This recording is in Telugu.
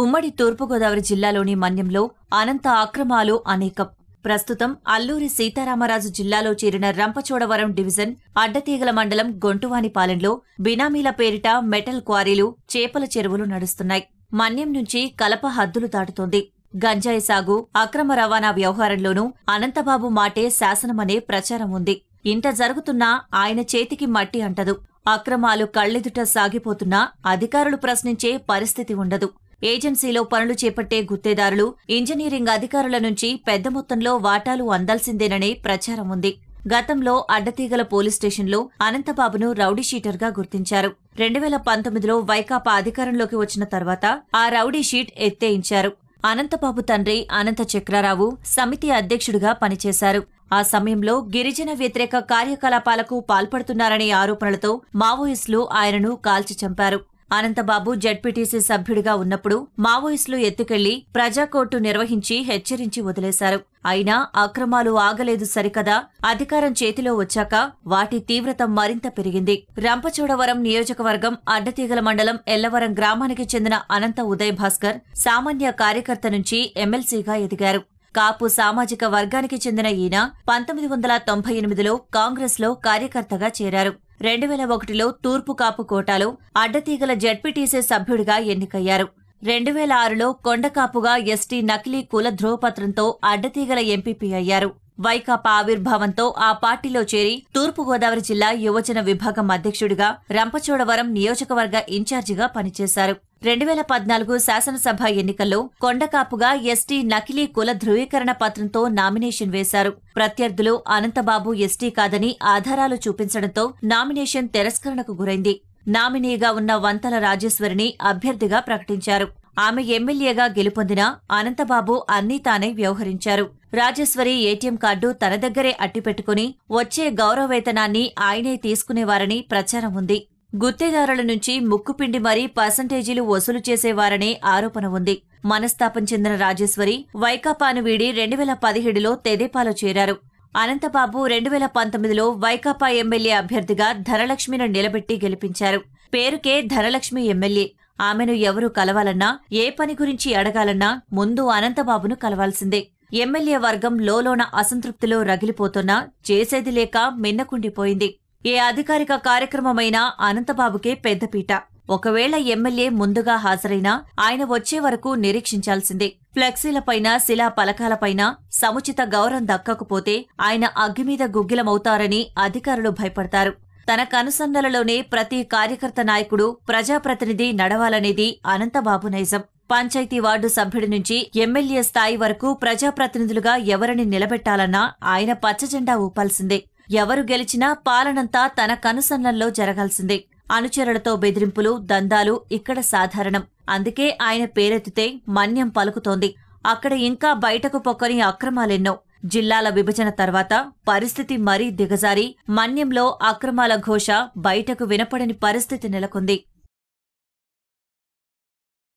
ఉమ్మడి తూర్పుగోదావరి జిల్లాలోని మన్యంలో అనంత అక్రమాలు అనేకం ప్రస్తుతం అల్లూరి సీతారామరాజు జిల్లాలో చేరిన రంపచోడవరం డివిజన్ అడ్డతీగల మండలం గొంటువానిపాలెంలో బినామీల పేరిట మెటల్ క్వారీలు చేపల చెరువులు నడుస్తున్నాయి మన్యం నుంచి కలప హద్దులు దాటుతోంది గంజాయి సాగు అక్రమ రవాణా వ్యవహారంలోనూ అనంతబాబు మాటే శాసనమనే ప్రచారం ఉంది ఇంత జరుగుతున్నా ఆయన చేతికి మట్టి అంటదు అక్రమాలు కళ్ళెదుట సాగిపోతున్నా అధికారులు ప్రశ్నించే పరిస్థితి ఉండదు ఏజెన్సీలో పనులు చేపట్టే గుత్తేదారులు ఇంజనీరింగ్ అధికారుల నుంచి పెద్ద మొత్తంలో వాటాలు అందాల్సిందేననే ప్రచారం ఉంది గతంలో అడ్డతీగల పోలీస్ స్టేషన్లో అనంతబాబును రౌడీ షీటర్గా గుర్తించారు రెండు వేల పంతొమ్మిదిలో వైకాపా అధికారంలోకి వచ్చిన తర్వాత ఆ రౌడీ షీట్ ఎత్తేయించారు అనంతబాబు తండ్రి అనంత చక్రారావు సమితి అధ్యక్షుడిగా పనిచేశారు ఆ సమయంలో గిరిజన వ్యతిరేక కార్యకలాపాలకు పాల్పడుతున్నారనే ఆరోపణలతో మావోయిస్టులు ఆయనను కాల్చి చంపారు అనంతబాబు జడ్పీటీసీ సభ్యుడిగా ఉన్నప్పుడు మావోయిస్టులు ఎత్తుకెళ్లి ప్రజాకోర్టు నిర్వహించి హెచ్చరించి వదిలేశారు అయినా అక్రమాలు ఆగలేదు సరికదా అధికారం చేతిలో వచ్చాక వాటి తీవ్రత మరింత పెరిగింది రంపచోడవరం నియోజకవర్గం అడ్డతీగల మండలం ఎల్లవరం గ్రామానికి చెందిన అనంత ఉదయ్ భాస్కర్ సామాన్య కార్యకర్త నుంచి ఎమ్మెల్సీగా ఎదిగారు కాపు సామాజిక వర్గానికి చెందిన ఈయన పంతొమ్మిది వందల తొంభై ఎనిమిదిలో కాంగ్రెస్లో కార్యకర్తగా చేరారు రెండు వేల ఒకటిలో తూర్పు కాపు కోటాలో అడ్డతీగల జడ్పీటీసీ సభ్యుడిగా ఎన్నికయ్యారు రెండు వేల ఆరులో కొండకాపుగా ఎస్టీ నకిలీ కుల ధ్రువపత్రంతో అడ్డతీగల ఎంపీపీ అయ్యారు వైకాపా ఆవిర్భావంతో ఆ పార్టీలో చేరి తూర్పుగోదావరి జిల్లా యువజన విభాగం అధ్యక్షుడిగా రంపచోడవరం నియోజకవర్గ ఇన్ఛార్జిగా పనిచేశారు రెండు వేల పద్నాలుగు శాసనసభ ఎన్నికల్లో కొండకాపుగా ఎస్టీ నకిలీ కుల ధృవీకరణ పత్రంతో నామినేషన్ వేశారు ప్రత్యర్థులు అనంతబాబు ఎస్టీ కాదని ఆధారాలు చూపించడంతో నామినేషన్ తిరస్కరణకు గురైంది నామినీగా ఉన్న వంతల రాజేశ్వరిని అభ్యర్థిగా ప్రకటించారు ఆమె ఎమ్మెల్యేగా గెలుపొందిన అనంతబాబు అన్నీ తానే వ్యవహరించారు రాజేశ్వరి ఏటీఎం కార్డు తన దగ్గరే అట్టిపెట్టుకుని వచ్చే గౌరవవేతనాన్ని ఆయనే తీసుకునేవారని ప్రచారం ఉంది గుత్తేదారుల నుంచి ముక్కుపిండి మరీ పర్సంటేజీలు వసూలు చేసేవారనే ఆరోపణ ఉంది మనస్తాపం చెందిన రాజేశ్వరి వైకాపాను వీడి రెండు వేల పదిహేడులో తెదేపాలో చేరారు అనంతబాబు రెండు వేల పంతొమ్మిదిలో వైకాపా ఎమ్మెల్యే అభ్యర్థిగా ధనలక్ష్మిని నిలబెట్టి గెలిపించారు పేరుకే ధనలక్ష్మి ఎమ్మెల్యే ఆమెను ఎవరు కలవాలన్నా ఏ పని గురించి అడగాలన్నా ముందు అనంతబాబును కలవాల్సిందే ఎమ్మెల్యే వర్గం లోలోన అసంతృప్తిలో రగిలిపోతున్నా చేసేది లేక మిన్నకుండిపోయింది ఏ అధికారిక కార్యక్రమమైనా అనంతబాబుకే పెద్దపీట ఒకవేళ ఎమ్మెల్యే ముందుగా హాజరైనా ఆయన వచ్చే వరకు నిరీక్షించాల్సిందే ఫ్లెక్సీలపైన శిలా పలకాలపైన సముచిత గౌరవం దక్కకపోతే ఆయన అగ్గిమీద గుగ్గిలమవుతారని అధికారులు భయపడతారు తన కనుసందలలోనే ప్రతి కార్యకర్త నాయకుడు ప్రజాప్రతినిధి నడవాలనేది అనంతబాబు నైజం పంచాయతీ వార్డు సభ్యుడి నుంచి ఎమ్మెల్యే స్థాయి వరకు ప్రజాప్రతినిధులుగా ఎవరిని నిలబెట్టాలన్నా ఆయన పచ్చజెండా ఊపాల్సిందే ఎవరు గెలిచినా పాలనంతా తన కనుసన్నల్లో జరగాల్సిందే అనుచరులతో బెదిరింపులు దందాలు ఇక్కడ సాధారణం అందుకే ఆయన పేరెత్తితే మన్యం పలుకుతోంది అక్కడ ఇంకా బయటకు పొక్కని అక్రమాలెన్నో జిల్లాల విభజన తర్వాత పరిస్థితి మరీ దిగజారి మన్యంలో అక్రమాల ఘోష బయటకు వినపడని పరిస్థితి నెలకొంది